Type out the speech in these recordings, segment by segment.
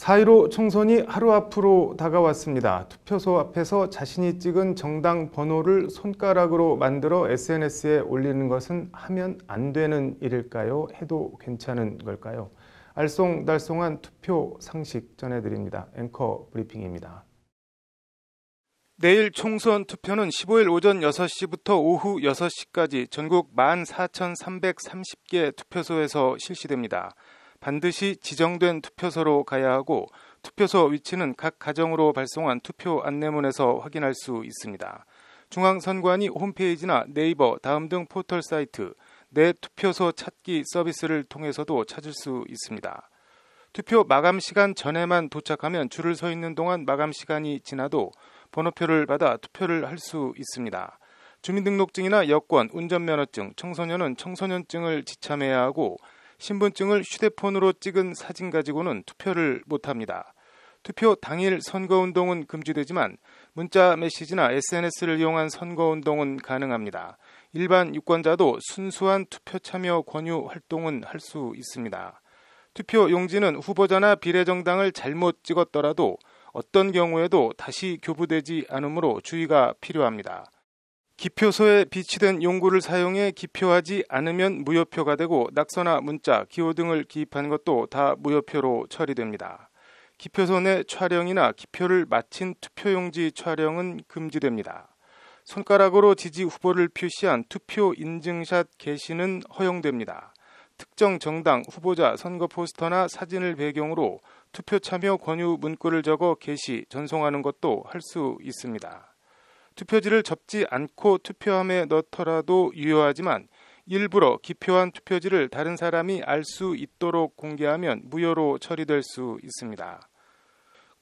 4.15 총선이 하루 앞으로 다가왔습니다. 투표소 앞에서 자신이 찍은 정당 번호를 손가락으로 만들어 SNS에 올리는 것은 하면 안 되는 일일까요? 해도 괜찮은 걸까요? 알쏭달쏭한 투표 상식 전해드립니다. 앵커 브리핑입니다. 내일 총선 투표는 15일 오전 6시부터 오후 6시까지 전국 14,330개 투표소에서 실시됩니다. 반드시 지정된 투표소로 가야 하고 투표소 위치는 각 가정으로 발송한 투표 안내문에서 확인할 수 있습니다. 중앙선관위 홈페이지나 네이버, 다음 등 포털 사이트, 내 투표소 찾기 서비스를 통해서도 찾을 수 있습니다. 투표 마감 시간 전에만 도착하면 줄을 서 있는 동안 마감 시간이 지나도 번호표를 받아 투표를 할 수 있습니다. 주민등록증이나 여권, 운전면허증, 청소년은 청소년증을 지참해야 하고 신분증을 휴대폰으로 찍은 사진 가지고는 투표를 못합니다. 투표 당일 선거운동은 금지되지만 문자 메시지나 SNS를 이용한 선거운동은 가능합니다. 일반 유권자도 순수한 투표 참여 권유 활동은 할 수 있습니다. 투표 용지는 후보자나 비례정당을 잘못 찍었더라도 어떤 경우에도 다시 교부되지 않으므로 주의가 필요합니다. 기표소에 비치된 용구를 사용해 기표하지 않으면 무효표가 되고 낙서나 문자, 기호 등을 기입한 것도 다 무효표로 처리됩니다. 기표소 내 촬영이나 기표를 마친 투표용지 촬영은 금지됩니다. 손가락으로 지지 후보를 표시한 투표 인증샷 게시는 허용됩니다. 특정 정당 후보자 선거 포스터나 사진을 배경으로 투표 참여 권유 문구를 적어 게시 전송하는 것도 할 수 있습니다. 투표지를 접지 않고 투표함에 넣더라도 유효하지만 일부러 기표한 투표지를 다른 사람이 알 수 있도록 공개하면 무효로 처리될 수 있습니다.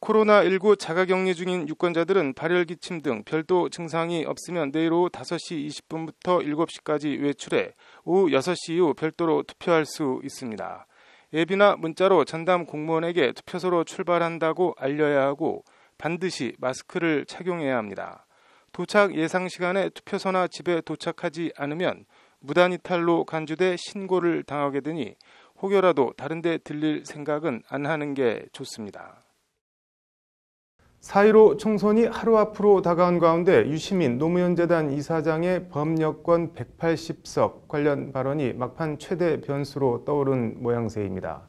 코로나19 자가격리 중인 유권자들은 발열기침 등 별도 증상이 없으면 내일 오후 5시 20분부터 7시까지 외출해 오후 6시 이후 별도로 투표할 수 있습니다. 앱이나 문자로 전담 공무원에게 투표소로 출발한다고 알려야 하고 반드시 마스크를 착용해야 합니다. 도착 예상 시간에 투표소나 집에 도착하지 않으면 무단 이탈로 간주돼 신고를 당하게 되니 혹여라도 다른 데 들릴 생각은 안 하는 게 좋습니다. 4일5 총선이 하루 앞으로 다가온 가운데 유시민 노무현재단 이사장의 범여권 180석 관련 발언이 막판 최대 변수로 떠오른 모양새입니다.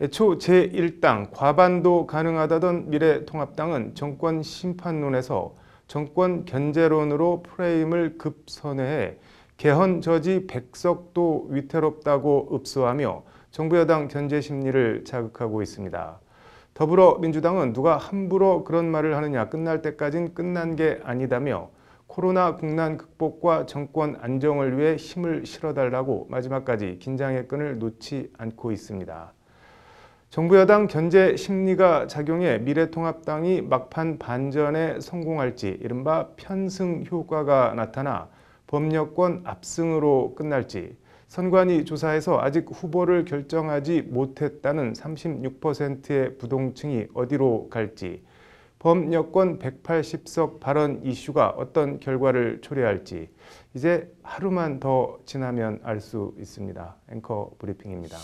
애초 제1당 과반도 가능하다던 미래통합당은 정권 심판론에서 정권 견제론으로 프레임을 급선회해 개헌 저지 백석도 위태롭다고 읍소하며 정부 여당 견제 심리를 자극하고 있습니다. 더불어민주당은 누가 함부로 그런 말을 하느냐 끝날 때까진 끝난 게 아니다며 코로나 국난 극복과 정권 안정을 위해 힘을 실어달라고 마지막까지 긴장의 끈을 놓지 않고 있습니다. 정부 여당 견제 심리가 작용해 미래통합당이 막판 반전에 성공할지 이른바 편승 효과가 나타나 법여권 압승으로 끝날지 선관위 조사에서 아직 후보를 결정하지 못했다는 36%의 부동층이 어디로 갈지 범여권 180석 발언 이슈가 어떤 결과를 초래할지 이제 하루만 더 지나면 알 수 있습니다. 앵커 브리핑입니다.